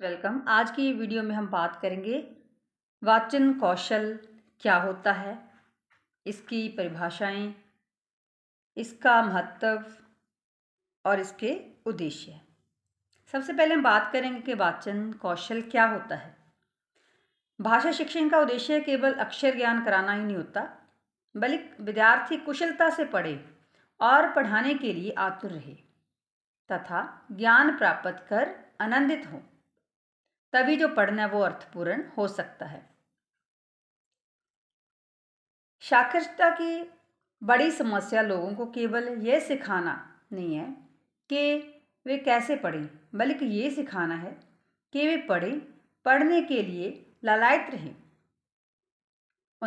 welcome आज की video में हम बात करेंगे वाचन कौशल क्या होता है इसकी परिभाषाएं, इसका महत्व और इसके उद्देश्य सबसे पहले हम बात करेंगे कि वाचन कौशल क्या होता है भाषा शिक्षण का उद्देश्य केवल अक्षर ज्ञान कराना ही नहीं होता बल्कि विद्यार्थी कुशलता से पढ़े और पढ़ाने के लिए आतुर रहे तथा ज्ञान प्राप्त कर आनंदित हों तभी जो पढ़ना है वो अर्थपूर्ण हो सकता है साक्षरता की बड़ी समस्या लोगों को केवल यह सिखाना नहीं है कि वे कैसे पढ़ें बल्कि ये सिखाना है कि वे पढ़ें पढ़ने के लिए ललायत रहें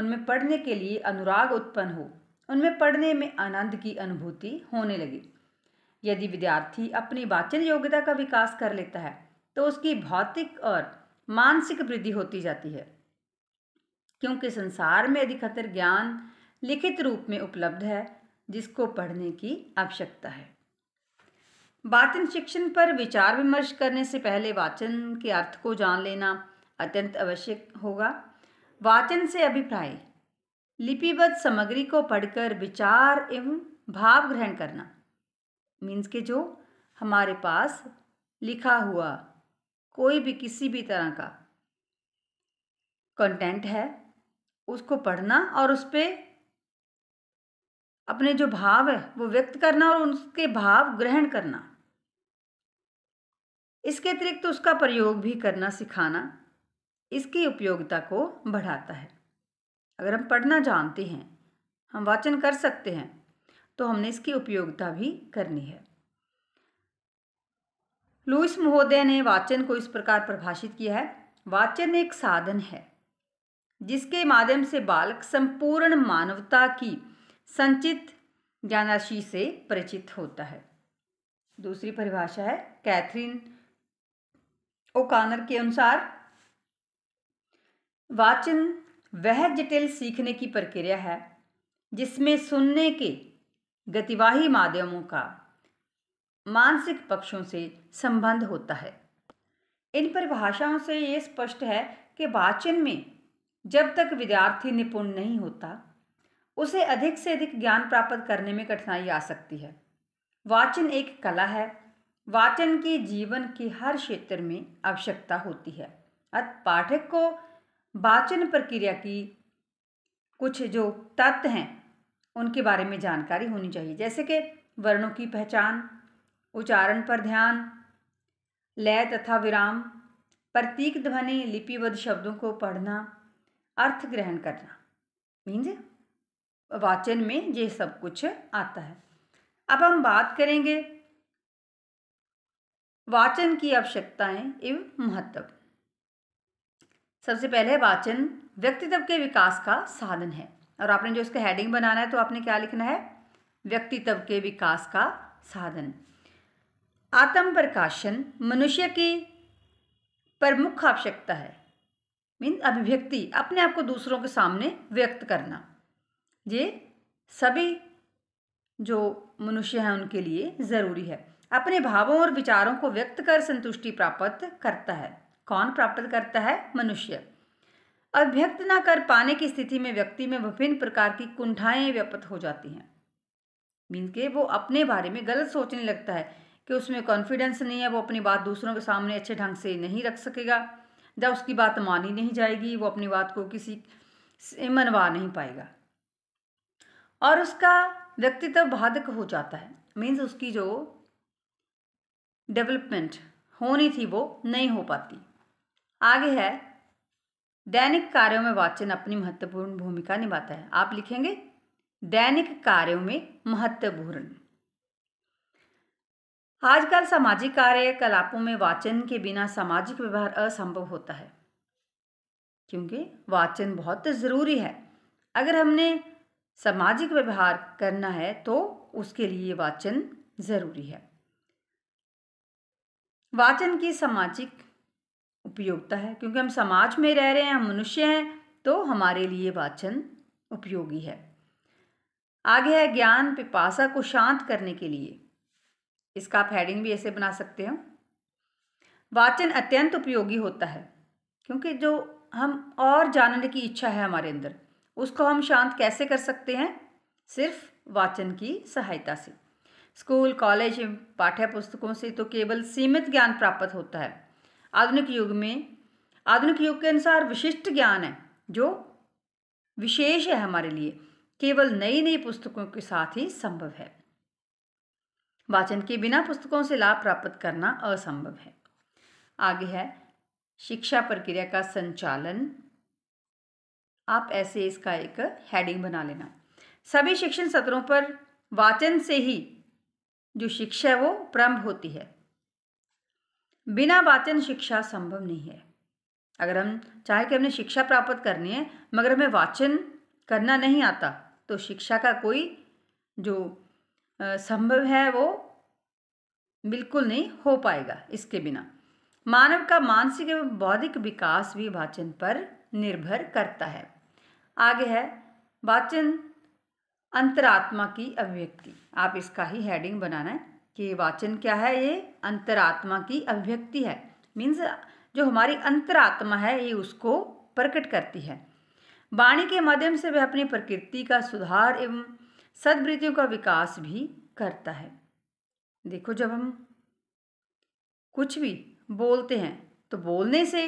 उनमें पढ़ने के लिए अनुराग उत्पन्न हो उनमें पढ़ने में आनंद की अनुभूति होने लगी यदि विद्यार्थी अपनी वाचन योग्यता का विकास कर लेता है तो उसकी भौतिक और मानसिक वृद्धि होती जाती है क्योंकि संसार में अधिकतर ज्ञान लिखित रूप में उपलब्ध है जिसको पढ़ने की आवश्यकता है वाचन शिक्षण पर विचार विमर्श करने से पहले वाचन के अर्थ को जान लेना अत्यंत आवश्यक होगा वाचन से अभिप्राय लिपिबद्ध सामग्री को पढ़कर विचार एवं भाव ग्रहण करना मीन्स के जो हमारे पास लिखा हुआ कोई भी किसी भी तरह का कंटेंट है उसको पढ़ना और उस पर अपने जो भाव है वो व्यक्त करना और उसके भाव ग्रहण करना इसके अतिरिक्त तो उसका प्रयोग भी करना सिखाना इसकी उपयोगिता को बढ़ाता है अगर हम पढ़ना जानते हैं हम वाचन कर सकते हैं तो हमने इसकी उपयोगिता भी करनी है लुइस महोदय ने वाचन को इस प्रकार परिभाषित किया है वाचन एक साधन है जिसके माध्यम से बालक संपूर्ण मानवता की संचित ज्ञानाशी से परिचित होता है दूसरी परिभाषा है कैथरीन ओकानर के अनुसार वाचन वह जटिल सीखने की प्रक्रिया है जिसमें सुनने के गतिवाही माध्यमों का मानसिक पक्षों से संबंध होता है इन परिभाषाओं से ये स्पष्ट है कि वाचन में जब तक विद्यार्थी निपुण नहीं होता उसे अधिक से अधिक ज्ञान प्राप्त करने में कठिनाई आ सकती है वाचन एक कला है वाचन की जीवन के हर क्षेत्र में आवश्यकता होती है अत पाठक को वाचन प्रक्रिया की कुछ जो तत्व हैं उनके बारे में जानकारी होनी चाहिए जैसे कि वर्णों की पहचान उच्चारण पर ध्यान लय तथा विराम प्रतीक ध्वनि लिपिबद्ध शब्दों को पढ़ना अर्थ ग्रहण करना मीन्स वाचन में ये सब कुछ आता है अब हम बात करेंगे वाचन की आवश्यकताएं एवं महत्व सबसे पहले वाचन व्यक्तित्व के विकास का साधन है और आपने जो इसका हेडिंग बनाना है तो आपने क्या लिखना है व्यक्तित्व के विकास का साधन आत्म प्रकाशन मनुष्य की प्रमुख आवश्यकता है मीन अभिव्यक्ति अपने आप को दूसरों के सामने व्यक्त करना ये सभी जो मनुष्य हैं उनके लिए ज़रूरी है अपने भावों और विचारों को व्यक्त कर संतुष्टि प्राप्त करता है कौन प्राप्त करता है मनुष्य अभिव्यक्त न कर पाने की स्थिति में व्यक्ति में विभिन्न प्रकार की कुंठाएं व्यपत हो जाती हैं मीन के वो अपने बारे में गलत सोचने लगता है कि उसमें कॉन्फिडेंस नहीं है वो अपनी बात दूसरों के सामने अच्छे ढंग से नहीं रख सकेगा जब उसकी बात मानी नहीं जाएगी वो अपनी बात को किसी से मनवा नहीं पाएगा और उसका व्यक्तित्व बाधक हो जाता है मीन्स उसकी जो डेवलपमेंट होनी थी वो नहीं हो पाती आगे है दैनिक कार्यों में वाचन अपनी महत्वपूर्ण भूमिका निभाता है आप लिखेंगे दैनिक कार्यों में महत्वपूर्ण आजकल सामाजिक कार्यकलापों में वाचन के बिना सामाजिक व्यवहार असंभव होता है क्योंकि वाचन बहुत ज़रूरी है अगर हमने सामाजिक व्यवहार करना है तो उसके लिए वाचन ज़रूरी है वाचन की सामाजिक उपयोगिता है क्योंकि हम समाज में रह रहे हैं हम मनुष्य हैं तो हमारे लिए वाचन उपयोगी है आगे है ज्ञान पिपासा को शांत करने के लिए इसका आप हेडिंग भी ऐसे बना सकते हो वाचन अत्यंत उपयोगी होता है क्योंकि जो हम और जानने की इच्छा है हमारे अंदर उसको हम शांत कैसे कर सकते हैं सिर्फ वाचन की सहायता से स्कूल कॉलेज पाठ्य पुस्तकों से तो केवल सीमित ज्ञान प्राप्त होता है आधुनिक युग में आधुनिक युग के अनुसार विशिष्ट ज्ञान है जो विशेष है हमारे लिए केवल नई नई पुस्तकों के साथ ही संभव है वाचन के बिना पुस्तकों से लाभ प्राप्त करना असंभव है आगे है शिक्षा प्रक्रिया का संचालन आप ऐसे इसका एक हेडिंग बना लेना सभी शिक्षण सत्रों पर वाचन से ही जो शिक्षा है वो प्रारंभ होती है बिना वाचन शिक्षा संभव नहीं है अगर हम चाहे कि हमने शिक्षा प्राप्त करनी है मगर हमें वाचन करना नहीं आता तो शिक्षा का कोई जो संभव है वो बिल्कुल नहीं हो पाएगा इसके बिना मानव का मानसिक एवं बौद्धिक विकास भी वाचन पर निर्भर करता है आगे है वाचन अंतरात्मा की अभिव्यक्ति आप इसका ही हेडिंग बनाना है कि वाचन क्या है ये अंतरात्मा की अभिव्यक्ति है मीन्स जो हमारी अंतरात्मा है ये उसको प्रकट करती है वाणी के माध्यम से वह अपनी प्रकृति का सुधार एवं सदवृत्तियों का विकास भी करता है देखो जब हम कुछ भी बोलते हैं तो बोलने से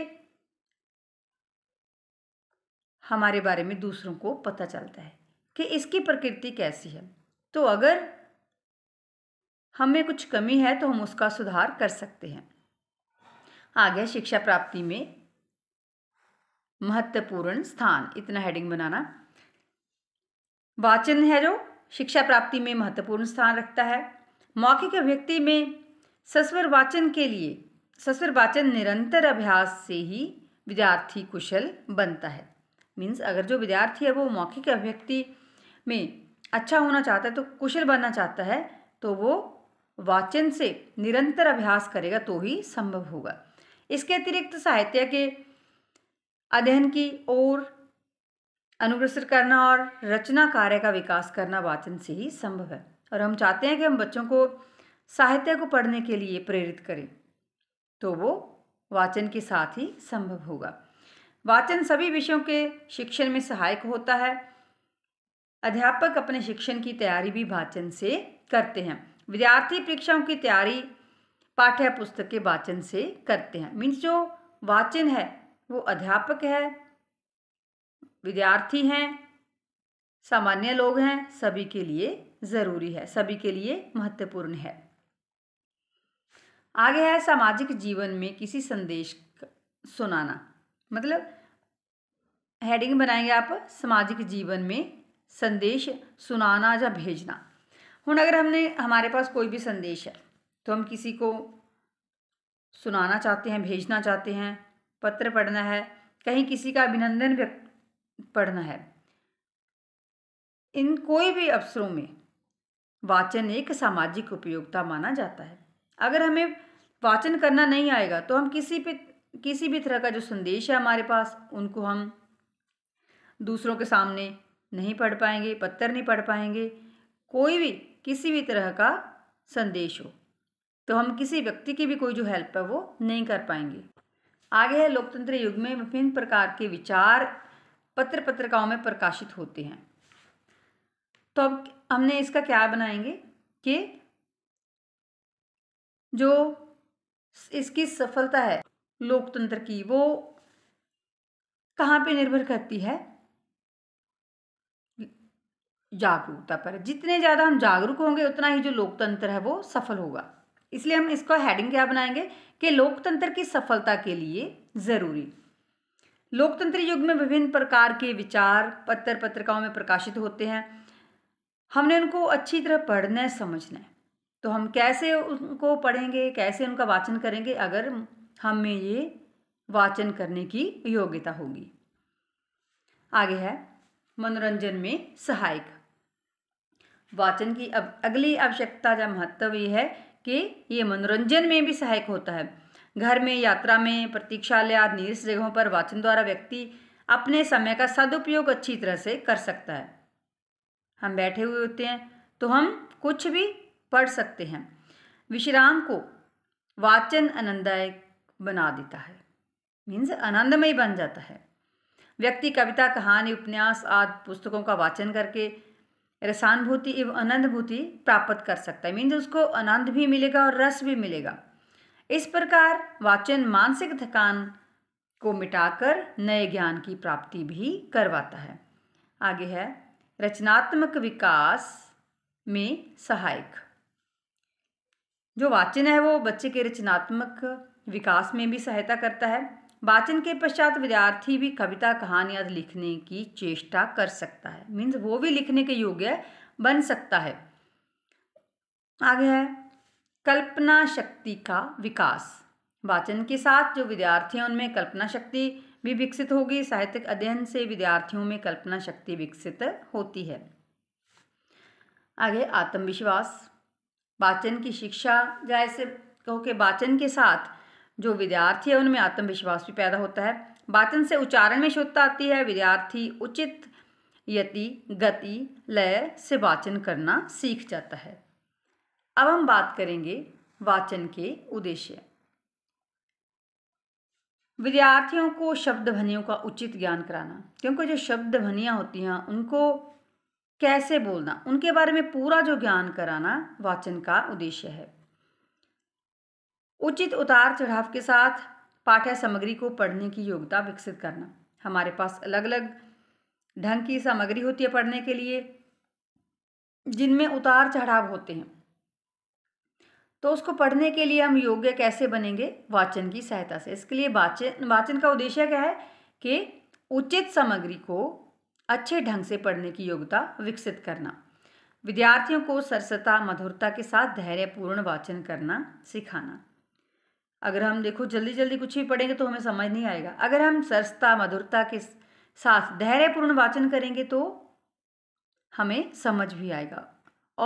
हमारे बारे में दूसरों को पता चलता है कि इसकी प्रकृति कैसी है तो अगर हमें कुछ कमी है तो हम उसका सुधार कर सकते हैं आगे शिक्षा प्राप्ति में महत्वपूर्ण स्थान इतना हेडिंग बनाना वाचन है जो शिक्षा प्राप्ति में महत्वपूर्ण स्थान रखता है मौखिक अभिव्यक्ति में सस्वर वाचन के लिए सस्वर वाचन निरंतर अभ्यास से ही विद्यार्थी कुशल बनता है मीन्स अगर जो विद्यार्थी है वो मौखिक अभिव्यक्ति में अच्छा होना चाहता है तो कुशल बनना चाहता है तो वो वाचन से निरंतर अभ्यास करेगा तो ही संभव होगा इसके अतिरिक्त साहित्य के अध्ययन की ओर अनुग्रसर करना और रचना कार्य का विकास करना वाचन से ही संभव है और हम चाहते हैं कि हम बच्चों को साहित्य को पढ़ने के लिए प्रेरित करें तो वो वाचन के साथ ही संभव होगा वाचन सभी विषयों के शिक्षण में सहायक होता है अध्यापक अपने शिक्षण की तैयारी भी वाचन से करते हैं विद्यार्थी परीक्षाओं की तैयारी पाठ्य पुस्तक के वाचन से करते हैं मीन्स जो वाचन है वो अध्यापक है विद्यार्थी हैं सामान्य लोग हैं सभी के लिए ज़रूरी है सभी के लिए महत्वपूर्ण है आगे है सामाजिक जीवन में किसी संदेश सुनाना मतलब हेडिंग बनाएंगे आप सामाजिक जीवन में संदेश सुनाना या भेजना हूँ अगर हमने हमारे पास कोई भी संदेश है तो हम किसी को सुनाना चाहते हैं भेजना चाहते हैं पत्र पढ़ना है कहीं किसी का अभिनंदन व्यक्त पढ़ना है इन कोई भी अवसरों में वाचन एक सामाजिक उपयोगिता माना जाता है अगर हमें वाचन करना नहीं आएगा तो हम किसी भी किसी भी तरह का जो संदेश है हमारे पास उनको हम दूसरों के सामने नहीं पढ़ पाएंगे पत्थर नहीं पढ़ पाएंगे कोई भी किसी भी तरह का संदेश हो तो हम किसी व्यक्ति की भी कोई जो हेल्प है वो नहीं कर पाएंगे आगे है लोकतंत्र युग में विभिन्न प्रकार के विचार पत्र पत्रिकाओं में प्रकाशित होते हैं तो अब हमने इसका क्या बनाएंगे कि जो इसकी सफलता है लोकतंत्र की वो कहाँ पे निर्भर करती है जागरूकता पर जितने ज़्यादा हम जागरूक होंगे उतना ही जो लोकतंत्र है वो सफल होगा इसलिए हम इसको हेडिंग क्या बनाएंगे कि लोकतंत्र की सफलता के लिए ज़रूरी लोकतंत्र युग में विभिन्न प्रकार के विचार पत्र पत्रिकाओं में प्रकाशित होते हैं हमने उनको अच्छी तरह पढ़ना है समझना है तो हम कैसे उनको पढ़ेंगे कैसे उनका वाचन करेंगे अगर हम में ये वाचन करने की योग्यता होगी आगे है मनोरंजन में सहायक वाचन की अब अगली आवश्यकता या महत्व ये है कि ये मनोरंजन में भी सहायक होता है घर में यात्रा में प्रतीक्षालय आदि निरस्त जगहों पर वाचन द्वारा व्यक्ति अपने समय का सदुपयोग अच्छी तरह से कर सकता है हम बैठे हुए होते हैं तो हम कुछ भी पढ़ सकते हैं विश्राम को वाचन आनंददायक बना देता है मीन्स आनंदमय बन जाता है व्यक्ति कविता कहानी उपन्यास आदि पुस्तकों का वाचन करके रसानुभूति एवं आनंदभूति प्राप्त कर सकता है मीन्स उसको आनंद भी मिलेगा और रस भी मिलेगा इस प्रकार वाचन मानसिक थकान को मिटाकर नए ज्ञान की प्राप्ति भी करवाता है आगे है रचनात्मक विकास में सहायक जो वाचन है वो बच्चे के रचनात्मक विकास में भी सहायता करता है वाचन के पश्चात विद्यार्थी भी कविता आदि लिखने की चेष्टा कर सकता है मीन्स वो भी लिखने के योग्य बन सकता है आगे है कल्पना शक्ति का विकास वाचन के साथ जो विद्यार्थी हैं उनमें कल्पना शक्ति भी विकसित होगी साहित्यिक अध्ययन से विद्यार्थियों में कल्पना शक्ति विकसित होती है आगे आत्मविश्वास वाचन की शिक्षा या ऐसे कहो के वाचन के साथ जो विद्यार्थी है उनमें आत्मविश्वास भी पैदा होता है वाचन से उच्चारण में शुद्धता आती है विद्यार्थी उचित यति गति लय से वाचन करना सीख जाता है अब हम बात करेंगे वाचन के उद्देश्य विद्यार्थियों को शब्द ध्वनियों का उचित ज्ञान कराना क्योंकि जो शब्द ध्वनियाँ होती हैं उनको कैसे बोलना उनके बारे में पूरा जो ज्ञान कराना वाचन का उद्देश्य है उचित उतार चढ़ाव के साथ पाठ्य सामग्री को पढ़ने की योग्यता विकसित करना हमारे पास अलग अलग ढंग की सामग्री होती है पढ़ने के लिए जिनमें उतार चढ़ाव होते हैं तो उसको पढ़ने के लिए हम योग्य कैसे बनेंगे वाचन की सहायता से इसके लिए वाचन वाचन का उद्देश्य क्या है कि उचित सामग्री को अच्छे ढंग से पढ़ने की योग्यता विकसित करना विद्यार्थियों को सरसता मधुरता के साथ धैर्यपूर्ण वाचन करना सिखाना अगर हम देखो जल्दी जल्दी कुछ भी पढ़ेंगे तो हमें समझ नहीं आएगा अगर हम सरसता मधुरता के साथ धैर्यपूर्ण वाचन करेंगे तो हमें समझ भी आएगा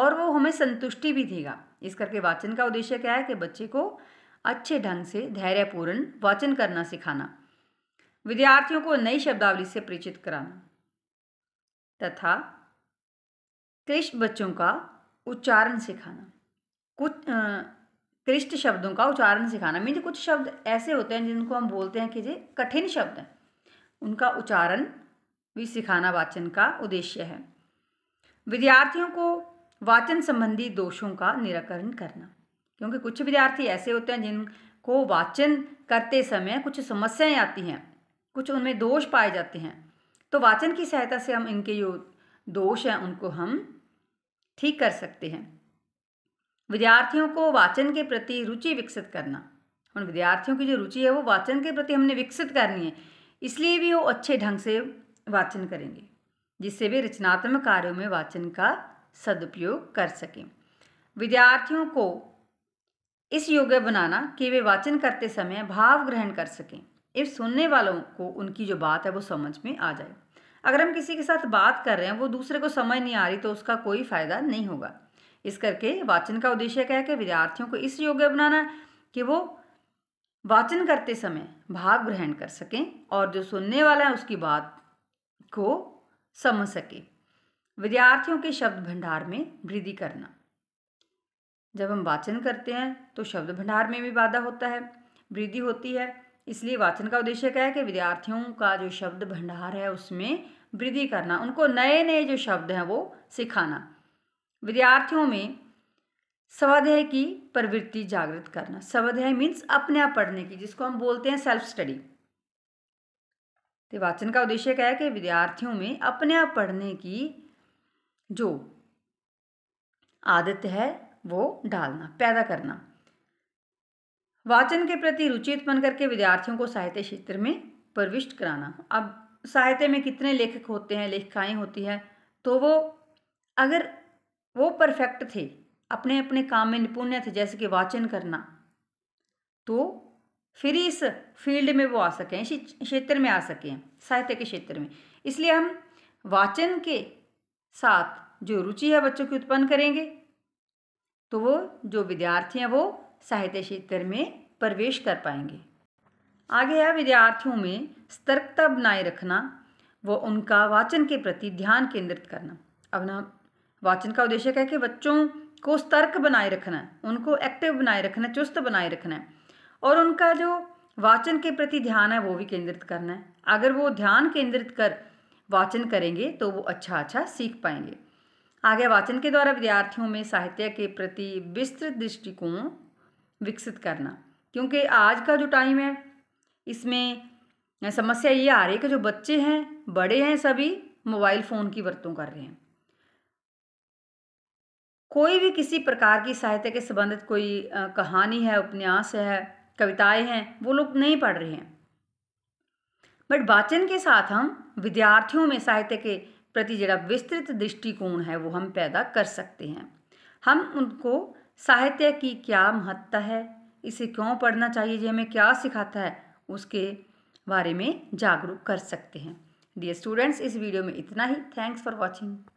और वो हमें संतुष्टि भी देगा इस करके वाचन का उद्देश्य क्या है कि बच्चे को अच्छे ढंग से धैर्यपूर्ण वाचन करना सिखाना विद्यार्थियों को नई शब्दावली से परिचित कराना तथा कृष्ण बच्चों का उच्चारण सिखाना कुछ कृष्ट शब्दों का उच्चारण सिखाना मीन कुछ शब्द ऐसे होते हैं जिनको हम बोलते हैं कि ये कठिन शब्द हैं उनका उच्चारण भी सिखाना वाचन का उद्देश्य है विद्यार्थियों को वाचन संबंधी दोषों का निराकरण करना क्योंकि कुछ विद्यार्थी ऐसे होते हैं जिनको वाचन करते समय कुछ समस्याएं आती हैं कुछ उनमें दोष पाए जाते हैं तो वाचन की सहायता से हम इनके जो दोष हैं उनको हम ठीक कर सकते हैं विद्यार्थियों को वाचन के प्रति रुचि विकसित करना उन विद्यार्थियों की जो रुचि है वो वाचन के प्रति हमने विकसित करनी है इसलिए भी वो अच्छे ढंग से वाचन करेंगे जिससे भी रचनात्मक कार्यों में वाचन का सदुपयोग कर सकें विद्यार्थियों को इस योग्य बनाना कि वे वाचन करते समय भाव ग्रहण कर सकें इस सुनने वालों को उनकी जो बात है वो समझ में आ जाए अगर हम किसी के साथ बात कर रहे हैं वो दूसरे को समझ नहीं आ रही तो उसका कोई फ़ायदा नहीं होगा इस करके वाचन का उद्देश्य क्या है कि विद्यार्थियों को इस योग्य बनाना है कि वो वाचन करते समय भाव ग्रहण कर सकें और जो सुनने वाला है उसकी बात को समझ सकें विद्यार्थियों के शब्द भंडार में वृद्धि करना जब हम वाचन करते हैं तो शब्द भंडार में भी वाधा होता है वृद्धि होती है इसलिए वाचन का उद्देश्य क्या है कि विद्यार्थियों का जो शब्द भंडार है उसमें वृद्धि करना उनको नए नए जो शब्द हैं वो सिखाना विद्यार्थियों में स्वाध्याय की प्रवृत्ति जागृत करना स्वाध्याय मीन्स अपने आप पढ़ने की जिसको हम बोलते हैं सेल्फ स्टडी तो वाचन का उद्देश्य क्या है कि विद्यार्थियों में अपने आप पढ़ने की जो आदत है वो डालना पैदा करना वाचन के प्रति रुचि उत्पन्न करके विद्यार्थियों को साहित्य क्षेत्र में प्रविष्ट कराना अब साहित्य में कितने लेखक होते हैं लेखिकाएं होती हैं तो वो अगर वो परफेक्ट थे अपने अपने काम में निपुण्य थे जैसे कि वाचन करना तो फिर इस फील्ड में वो आ सकें क्षेत्र में आ सकें साहित्य के क्षेत्र में इसलिए हम वाचन के साथ जो रुचि है बच्चों की उत्पन्न करेंगे तो वो जो विद्यार्थी हैं वो साहित्य क्षेत्र में प्रवेश कर पाएंगे आगे है विद्यार्थियों में सतर्कता बनाए रखना व उनका वाचन के प्रति ध्यान केंद्रित करना अब ना वाचन का उद्देश्य क्या है कि बच्चों को सतर्क बनाए रखना है उनको एक्टिव बनाए रखना है चुस्त बनाए रखना है और उनका जो वाचन के प्रति ध्यान है वो भी केंद्रित करना है अगर वो ध्यान केंद्रित कर वाचन करेंगे तो वो अच्छा अच्छा सीख पाएंगे आगे वाचन के द्वारा विद्यार्थियों में साहित्य के प्रति विस्तृत दृष्टिकोण विकसित करना क्योंकि आज का जो टाइम है इसमें समस्या ये आ रही है कि जो बच्चे हैं बड़े हैं सभी मोबाइल फ़ोन की वर्तों कर रहे हैं कोई भी किसी प्रकार की साहित्य के संबंधित कोई कहानी है उपन्यास है कविताएं हैं वो लोग नहीं पढ़ रहे हैं बट वाचन के साथ हम विद्यार्थियों में साहित्य के प्रति जरा विस्तृत दृष्टिकोण है वो हम पैदा कर सकते हैं हम उनको साहित्य की क्या महत्ता है इसे क्यों पढ़ना चाहिए जी हमें क्या सिखाता है उसके बारे में जागरूक कर सकते हैं डियर स्टूडेंट्स इस वीडियो में इतना ही थैंक्स फॉर वॉचिंग